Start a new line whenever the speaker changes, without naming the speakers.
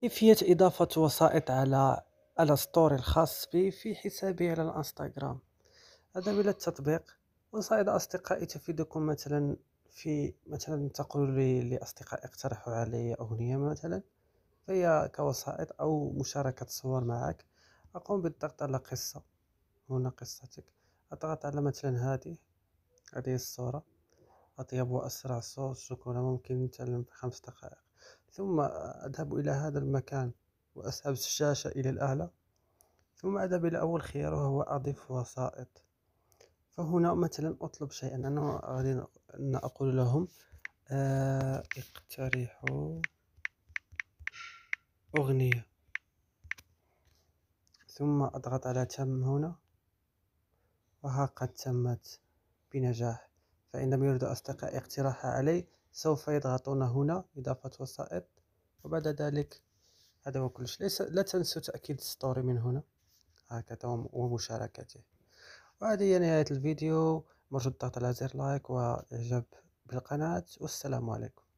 كيفية إضافة وسائط على على ستوري الخاص بي في حسابي على الانستغرام أذهب إلى التطبيق وسائط أصدقائي تفيدكم مثلا في مثلا تقول لي لأصدقاء اقترحوا علي أغنية مثلا فهي كوسائط أو مشاركة صور معك أقوم بالضغط على قصة هنا قصتك أضغط على مثلا هذه هذه الصورة أطيب وأسرع صوت شوكولا ممكن نتعلم في خمس دقائق ثم أذهب إلى هذا المكان وأسحب الشاشة إلى الأعلى ثم أذهب إلى أول خيار وهو أضيف وسائط فهنا مثلا أطلب شيئا أنا غادي أن أقول لهم آه اقترحوا أغنية ثم أضغط على تم هنا وها قد تمت بنجاح فعندما يريد يرد أصدقائي علي سوف يضغطون هنا إضافة وسائط وبعد ذلك هذا هو كل شيء لا تنسوا تأكيد ستوري من هنا هكذا ومشاركته وهذه هي نهاية الفيديو مرجو الضغط على زر لايك وإعجاب بالقناة والسلام عليكم